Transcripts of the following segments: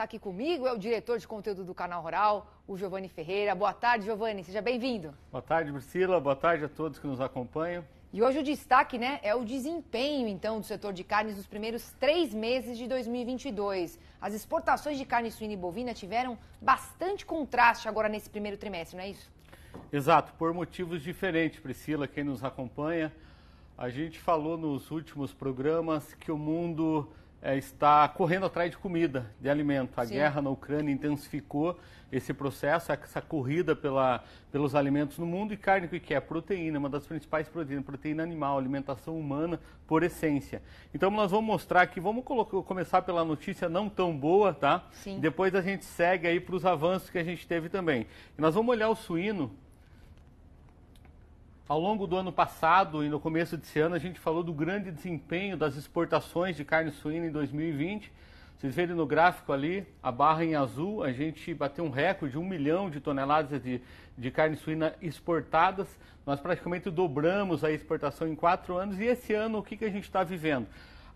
está aqui comigo é o diretor de conteúdo do Canal Rural, o Giovanni Ferreira. Boa tarde, Giovanni, seja bem-vindo. Boa tarde, Priscila, boa tarde a todos que nos acompanham. E hoje o destaque né, é o desempenho, então, do setor de carnes nos primeiros três meses de 2022. As exportações de carne suína e bovina tiveram bastante contraste agora nesse primeiro trimestre, não é isso? Exato, por motivos diferentes, Priscila, quem nos acompanha. A gente falou nos últimos programas que o mundo é, está correndo atrás de comida, de alimento. A Sim. guerra na Ucrânia intensificou esse processo, essa corrida pela, pelos alimentos no mundo. E carne, o que é? Proteína, uma das principais proteínas, proteína animal, alimentação humana por essência. Então, nós vamos mostrar aqui, vamos colocar, começar pela notícia não tão boa, tá? Sim. Depois a gente segue aí para os avanços que a gente teve também. E nós vamos olhar o suíno ao longo do ano passado e no começo desse ano, a gente falou do grande desempenho das exportações de carne suína em 2020. Vocês verem no gráfico ali, a barra em azul, a gente bateu um recorde de um milhão de toneladas de, de carne suína exportadas. Nós praticamente dobramos a exportação em quatro anos. E esse ano, o que, que a gente está vivendo?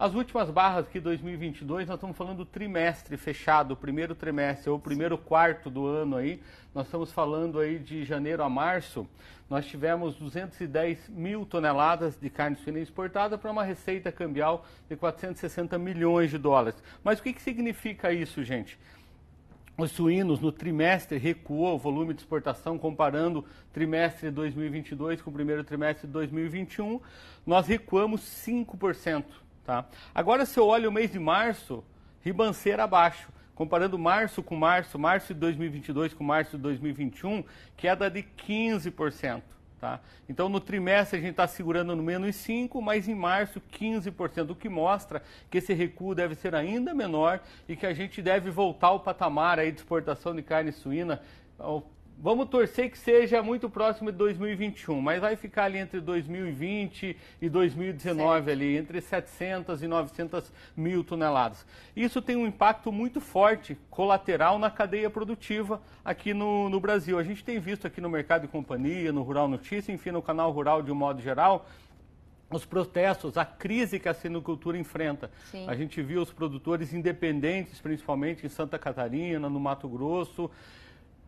As últimas barras aqui 2022, nós estamos falando do trimestre fechado, o primeiro trimestre ou o primeiro quarto do ano aí. Nós estamos falando aí de janeiro a março. Nós tivemos 210 mil toneladas de carne suína exportada para uma receita cambial de 460 milhões de dólares. Mas o que, que significa isso, gente? Os suínos no trimestre recuou o volume de exportação comparando trimestre 2022 com o primeiro trimestre de 2021. Nós recuamos 5%. Tá? Agora, se eu olho o mês de março, ribanceira abaixo. Comparando março com março, março de 2022 com março de 2021, queda de 15%. Tá? Então, no trimestre, a gente está segurando no menos 5%, mas em março, 15%, o que mostra que esse recuo deve ser ainda menor e que a gente deve voltar ao patamar aí de exportação de carne suína ao Vamos torcer que seja muito próximo de 2021, mas vai ficar ali entre 2020 e 2019, certo. ali, entre 700 e 900 mil toneladas. Isso tem um impacto muito forte, colateral, na cadeia produtiva aqui no, no Brasil. A gente tem visto aqui no Mercado e Companhia, no Rural Notícia, enfim, no canal Rural de um modo geral, os protestos, a crise que a sinocultura enfrenta. Sim. A gente viu os produtores independentes, principalmente em Santa Catarina, no Mato Grosso,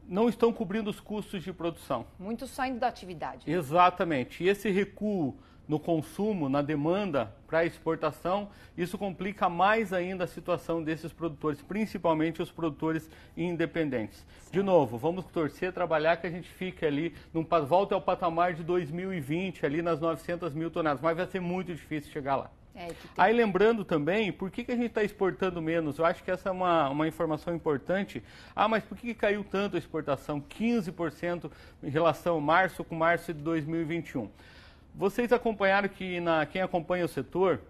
não estão cobrindo os custos de produção. muito saindo da atividade. Exatamente. E esse recuo no consumo, na demanda para exportação, isso complica mais ainda a situação desses produtores, principalmente os produtores independentes. Certo. De novo, vamos torcer, trabalhar que a gente fique ali, num, volta ao patamar de 2020, ali nas 900 mil toneladas, mas vai ser muito difícil chegar lá. É, Aí lembrando também, por que, que a gente está exportando menos? Eu acho que essa é uma, uma informação importante. Ah, mas por que, que caiu tanto a exportação? 15% em relação a março com março de 2021. Vocês acompanharam que na, quem acompanha o setor,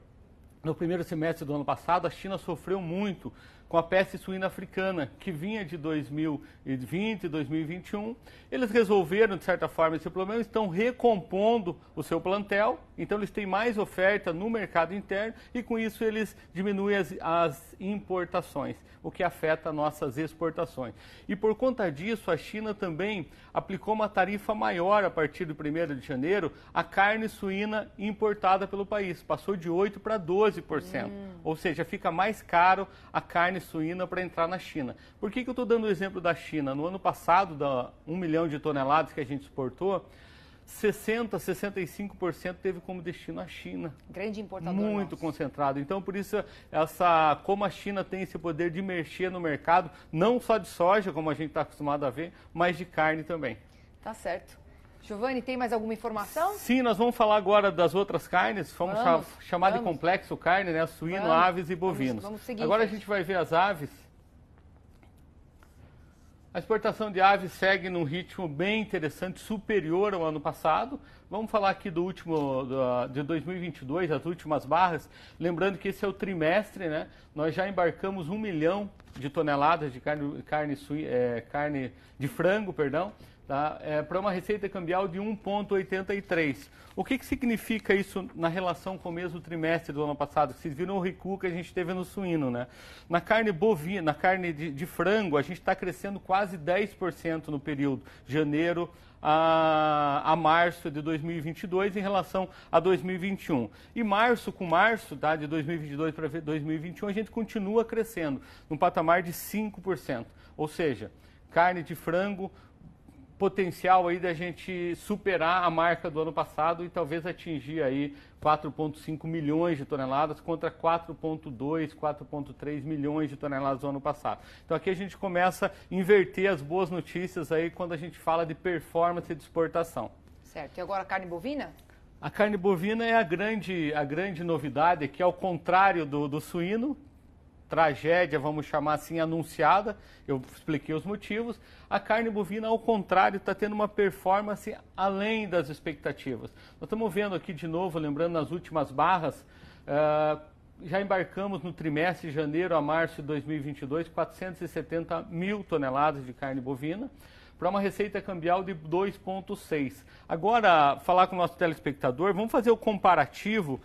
no primeiro semestre do ano passado, a China sofreu muito com a peste suína africana, que vinha de 2020 e 2021. Eles resolveram, de certa forma, esse problema, estão recompondo o seu plantel, então eles têm mais oferta no mercado interno e, com isso, eles diminuem as, as importações, o que afeta nossas exportações. E, por conta disso, a China também aplicou uma tarifa maior a partir do 1 de janeiro à carne suína importada pelo país, passou de 8% para 12%. Hum. Ou seja, fica mais caro a carne suína para entrar na China. Por que, que eu estou dando o exemplo da China? No ano passado, da 1 milhão de toneladas que a gente exportou, 60, 65% teve como destino a China. Grande importador. Muito nosso. concentrado. Então, por isso, essa, como a China tem esse poder de mexer no mercado, não só de soja, como a gente está acostumado a ver, mas de carne também. Tá certo. Giovanni, tem mais alguma informação? Sim, nós vamos falar agora das outras carnes. Vamos, vamos chamar vamos. de complexo carne, né? Suíno, vamos, aves e bovinos. Vamos, seguir. Agora gente. a gente vai ver as aves. A exportação de aves segue num ritmo bem interessante, superior ao ano passado. Vamos falar aqui do último, do, de 2022, as últimas barras. Lembrando que esse é o trimestre, né? Nós já embarcamos um milhão de toneladas de carne, carne, é, carne de frango, perdão tá? é, para uma receita cambial de 1,83. O que, que significa isso na relação com o mesmo trimestre do ano passado? Vocês viram o recuo que a gente teve no suíno, né? Na carne bovina, na carne de, de frango, a gente está crescendo quase 10% no período janeiro a, a, março de 2022 em relação a 2021. E março com março, tá, de 2022 para 2021, a gente continua crescendo, num patamar de 5%. Ou seja, carne de frango potencial aí da gente superar a marca do ano passado e talvez atingir aí 4,5 milhões de toneladas contra 4,2, 4,3 milhões de toneladas do ano passado. Então aqui a gente começa a inverter as boas notícias aí quando a gente fala de performance de exportação. Certo. E agora a carne bovina? A carne bovina é a grande, a grande novidade, que ao é contrário do, do suíno, tragédia, vamos chamar assim, anunciada, eu expliquei os motivos. A carne bovina, ao contrário, está tendo uma performance além das expectativas. Nós estamos vendo aqui de novo, lembrando nas últimas barras, uh, já embarcamos no trimestre de janeiro a março de 2022 470 mil toneladas de carne bovina para uma receita cambial de 2,6. Agora, falar com o nosso telespectador, vamos fazer o comparativo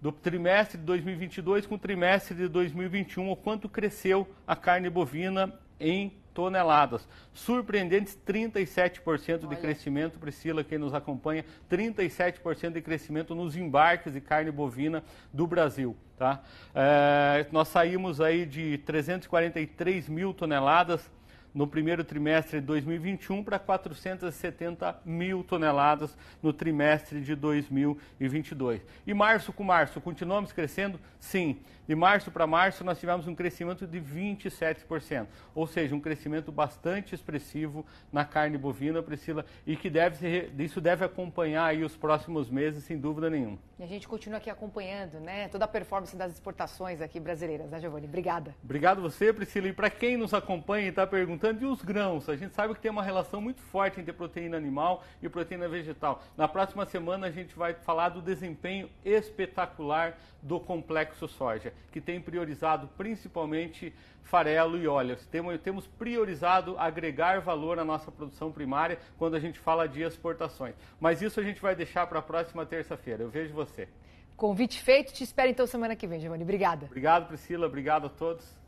do trimestre de 2022 com o trimestre de 2021, o quanto cresceu a carne bovina em toneladas. Surpreendentes 37% de crescimento, Priscila, quem nos acompanha, 37% de crescimento nos embarques de carne bovina do Brasil. Tá? É, nós saímos aí de 343 mil toneladas no primeiro trimestre de 2021 para 470 mil toneladas no trimestre de 2022. E março com março, continuamos crescendo? Sim. De março para março, nós tivemos um crescimento de 27%, ou seja, um crescimento bastante expressivo na carne bovina, Priscila, e que deve isso deve acompanhar aí os próximos meses, sem dúvida nenhuma. E a gente continua aqui acompanhando, né, toda a performance das exportações aqui brasileiras, né, Giovanni? Obrigada. Obrigado você, Priscila. E para quem nos acompanha e está perguntando, perguntando, e os grãos? A gente sabe que tem uma relação muito forte entre proteína animal e proteína vegetal. Na próxima semana a gente vai falar do desempenho espetacular do complexo soja, que tem priorizado principalmente farelo e óleos. Temos priorizado agregar valor à nossa produção primária quando a gente fala de exportações. Mas isso a gente vai deixar para a próxima terça-feira. Eu vejo você. Convite feito, te espero então semana que vem, Giovanni. Obrigada. Obrigado, Priscila. Obrigado a todos.